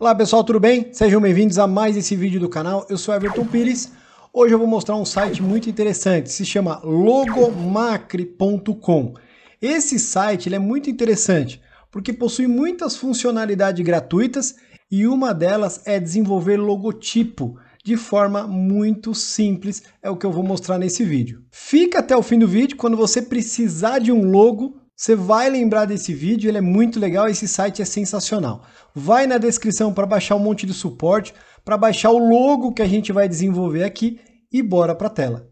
Olá pessoal, tudo bem? Sejam bem-vindos a mais esse vídeo do canal, eu sou Everton Pires. Hoje eu vou mostrar um site muito interessante, se chama logomacre.com. Esse site é muito interessante, porque possui muitas funcionalidades gratuitas e uma delas é desenvolver logotipo de forma muito simples, é o que eu vou mostrar nesse vídeo. Fica até o fim do vídeo, quando você precisar de um logo, você vai lembrar desse vídeo, ele é muito legal, esse site é sensacional. Vai na descrição para baixar um monte de suporte, para baixar o logo que a gente vai desenvolver aqui e bora para a tela.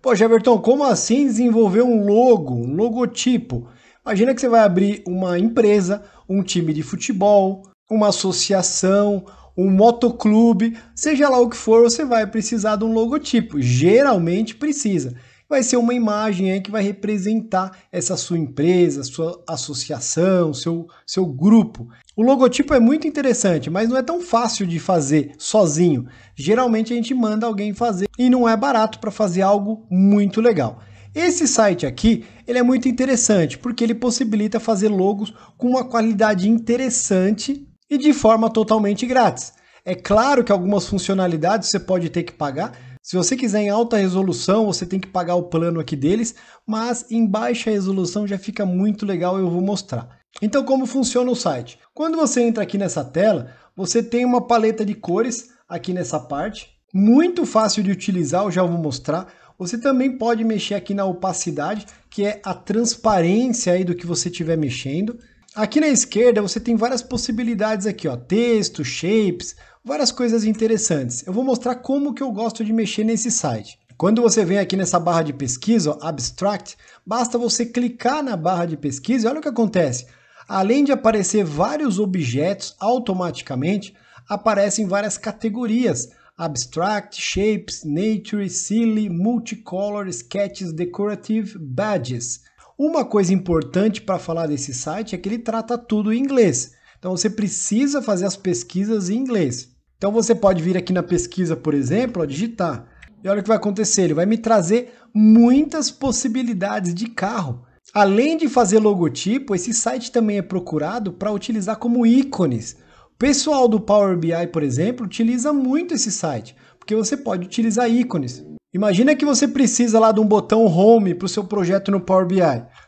Pô, Everton, como assim desenvolver um logo, um logotipo? Imagina que você vai abrir uma empresa, um time de futebol, uma associação, um motoclube, seja lá o que for, você vai precisar de um logotipo. Geralmente precisa. Vai ser uma imagem aí que vai representar essa sua empresa, sua associação, seu, seu grupo. O logotipo é muito interessante, mas não é tão fácil de fazer sozinho. Geralmente a gente manda alguém fazer e não é barato para fazer algo muito legal. Esse site aqui, ele é muito interessante porque ele possibilita fazer logos com uma qualidade interessante e de forma totalmente grátis. É claro que algumas funcionalidades você pode ter que pagar. Se você quiser em alta resolução, você tem que pagar o plano aqui deles, mas em baixa resolução já fica muito legal, eu vou mostrar. Então como funciona o site? Quando você entra aqui nessa tela, você tem uma paleta de cores aqui nessa parte, muito fácil de utilizar, eu já vou mostrar. Você também pode mexer aqui na opacidade, que é a transparência aí do que você estiver mexendo. Aqui na esquerda você tem várias possibilidades aqui, ó, texto, shapes, várias coisas interessantes. Eu vou mostrar como que eu gosto de mexer nesse site. Quando você vem aqui nessa barra de pesquisa, ó, Abstract, basta você clicar na barra de pesquisa e olha o que acontece. Além de aparecer vários objetos automaticamente, aparecem várias categorias. Abstract, Shapes, Nature, Silly, Multicolor, Sketches, Decorative, Badges. Uma coisa importante para falar desse site é que ele trata tudo em inglês. Então você precisa fazer as pesquisas em inglês. Então você pode vir aqui na pesquisa, por exemplo, digitar. E olha o que vai acontecer, ele vai me trazer muitas possibilidades de carro. Além de fazer logotipo, esse site também é procurado para utilizar como ícones. O pessoal do Power BI, por exemplo, utiliza muito esse site, porque você pode utilizar ícones. Imagina que você precisa lá de um botão Home para o seu projeto no Power BI.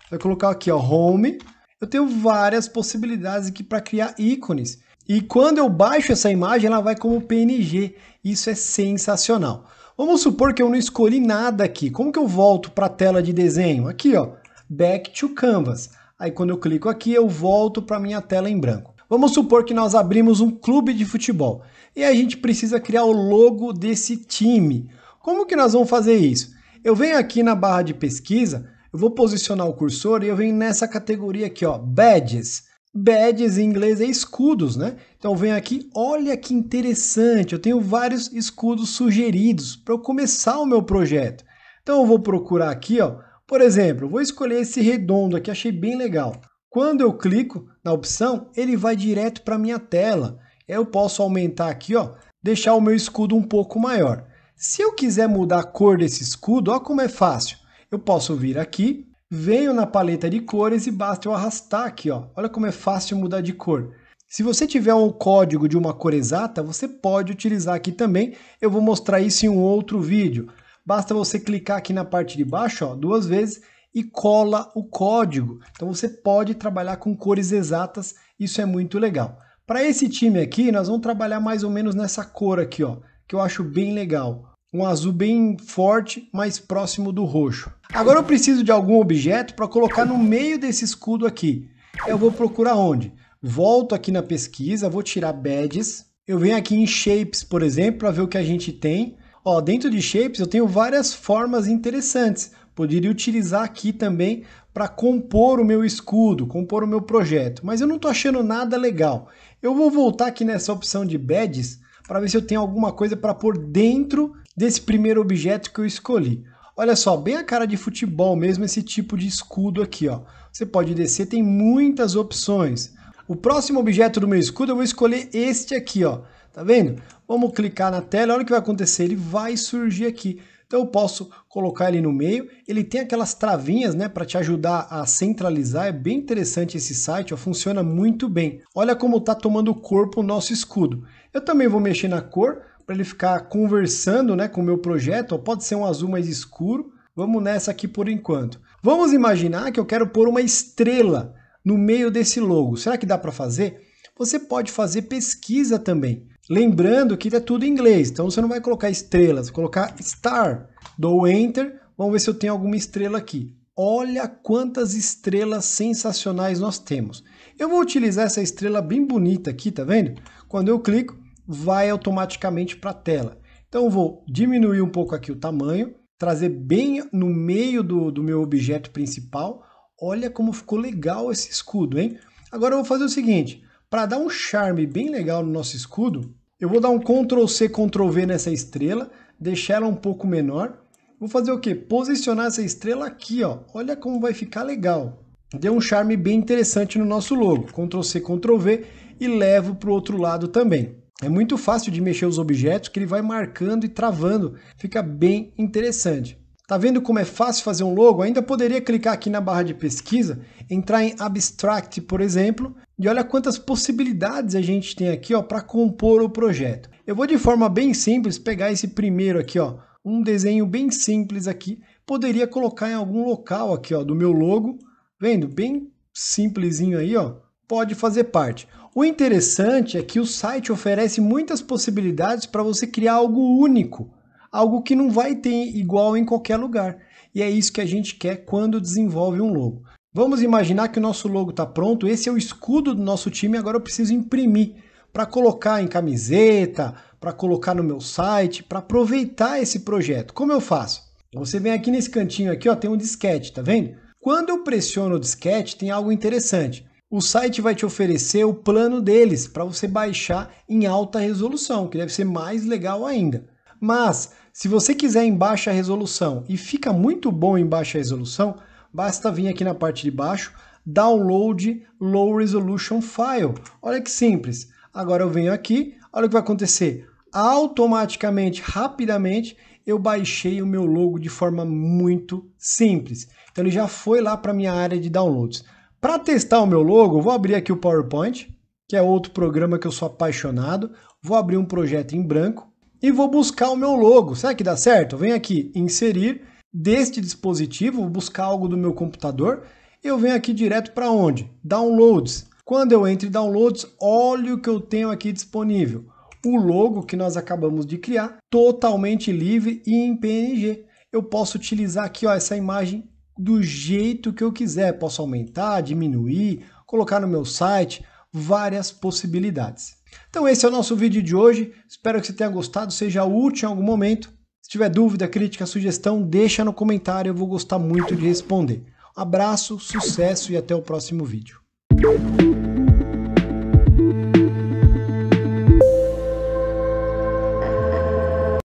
Vai colocar aqui, ó, Home. Eu tenho várias possibilidades aqui para criar ícones. E quando eu baixo essa imagem, ela vai como PNG. Isso é sensacional. Vamos supor que eu não escolhi nada aqui. Como que eu volto para a tela de desenho? Aqui, ó, Back to Canvas. Aí quando eu clico aqui, eu volto para minha tela em branco. Vamos supor que nós abrimos um clube de futebol e a gente precisa criar o logo desse time. Como que nós vamos fazer isso? Eu venho aqui na barra de pesquisa, eu vou posicionar o cursor e eu venho nessa categoria aqui, ó, badges. Badges em inglês é escudos, né? Então eu venho aqui, olha que interessante, eu tenho vários escudos sugeridos para eu começar o meu projeto. Então eu vou procurar aqui, ó, por exemplo, vou escolher esse redondo aqui, achei bem legal. Quando eu clico na opção, ele vai direto para minha tela. Eu posso aumentar aqui, ó, deixar o meu escudo um pouco maior. Se eu quiser mudar a cor desse escudo, olha como é fácil. Eu posso vir aqui, venho na paleta de cores e basta eu arrastar aqui. Ó. Olha como é fácil mudar de cor. Se você tiver um código de uma cor exata, você pode utilizar aqui também. Eu vou mostrar isso em um outro vídeo. Basta você clicar aqui na parte de baixo ó, duas vezes e cola o código. Então você pode trabalhar com cores exatas, isso é muito legal. Para esse time aqui, nós vamos trabalhar mais ou menos nessa cor aqui, ó, que eu acho bem legal um azul bem forte, mais próximo do roxo. Agora eu preciso de algum objeto para colocar no meio desse escudo aqui. Eu vou procurar onde? Volto aqui na pesquisa, vou tirar badges. Eu venho aqui em shapes, por exemplo, para ver o que a gente tem. Ó, dentro de shapes eu tenho várias formas interessantes. Poderia utilizar aqui também para compor o meu escudo, compor o meu projeto. Mas eu não estou achando nada legal. Eu vou voltar aqui nessa opção de badges para ver se eu tenho alguma coisa para pôr dentro desse primeiro objeto que eu escolhi. Olha só, bem a cara de futebol mesmo esse tipo de escudo aqui, ó. Você pode descer, tem muitas opções. O próximo objeto do meu escudo eu vou escolher este aqui, ó. Tá vendo? Vamos clicar na tela, olha o que vai acontecer, ele vai surgir aqui. Então eu posso colocar ele no meio, ele tem aquelas travinhas, né, para te ajudar a centralizar, é bem interessante esse site, ó, funciona muito bem. Olha como tá tomando corpo o nosso escudo. Eu também vou mexer na cor, para ele ficar conversando né, com o meu projeto. Pode ser um azul mais escuro. Vamos nessa aqui por enquanto. Vamos imaginar que eu quero pôr uma estrela no meio desse logo. Será que dá para fazer? Você pode fazer pesquisa também. Lembrando que é tudo em inglês, então você não vai colocar estrelas, colocar star. Dou enter, vamos ver se eu tenho alguma estrela aqui. Olha quantas estrelas sensacionais nós temos. Eu vou utilizar essa estrela bem bonita aqui, tá vendo? Quando eu clico, vai automaticamente para a tela. Então vou diminuir um pouco aqui o tamanho, trazer bem no meio do, do meu objeto principal. Olha como ficou legal esse escudo, hein? Agora eu vou fazer o seguinte, para dar um charme bem legal no nosso escudo, eu vou dar um Ctrl C, Ctrl V nessa estrela, deixar ela um pouco menor. Vou fazer o quê? Posicionar essa estrela aqui, ó. olha como vai ficar legal. Deu um charme bem interessante no nosso logo. Ctrl C, Ctrl V e levo para o outro lado também. É muito fácil de mexer os objetos que ele vai marcando e travando, fica bem interessante. Tá vendo como é fácil fazer um logo? Ainda poderia clicar aqui na barra de pesquisa, entrar em abstract, por exemplo, e olha quantas possibilidades a gente tem aqui, ó, para compor o projeto. Eu vou de forma bem simples pegar esse primeiro aqui, ó, um desenho bem simples aqui, poderia colocar em algum local aqui, ó, do meu logo, vendo? Bem simplesinho aí, ó, pode fazer parte. O interessante é que o site oferece muitas possibilidades para você criar algo único, algo que não vai ter igual em qualquer lugar. E é isso que a gente quer quando desenvolve um logo. Vamos imaginar que o nosso logo está pronto, esse é o escudo do nosso time, agora eu preciso imprimir para colocar em camiseta, para colocar no meu site, para aproveitar esse projeto. Como eu faço? Você vem aqui nesse cantinho aqui, ó, tem um disquete, tá vendo? Quando eu pressiono o disquete, tem algo interessante o site vai te oferecer o plano deles para você baixar em alta resolução, que deve ser mais legal ainda. Mas se você quiser em baixa resolução e fica muito bom em baixa resolução, basta vir aqui na parte de baixo, download low resolution file. Olha que simples. Agora eu venho aqui, olha o que vai acontecer. Automaticamente, rapidamente, eu baixei o meu logo de forma muito simples. Então ele já foi lá para minha área de downloads. Para testar o meu logo, vou abrir aqui o PowerPoint, que é outro programa que eu sou apaixonado. Vou abrir um projeto em branco e vou buscar o meu logo. Será que dá certo? Venho aqui, inserir deste dispositivo, vou buscar algo do meu computador. Eu venho aqui direto para onde? Downloads. Quando eu entro em Downloads, olha o que eu tenho aqui disponível. O logo que nós acabamos de criar, totalmente livre e em PNG. Eu posso utilizar aqui ó, essa imagem do jeito que eu quiser. Posso aumentar, diminuir, colocar no meu site, várias possibilidades. Então esse é o nosso vídeo de hoje. Espero que você tenha gostado, seja útil em algum momento. Se tiver dúvida, crítica, sugestão, deixa no comentário, eu vou gostar muito de responder. Um abraço, sucesso e até o próximo vídeo.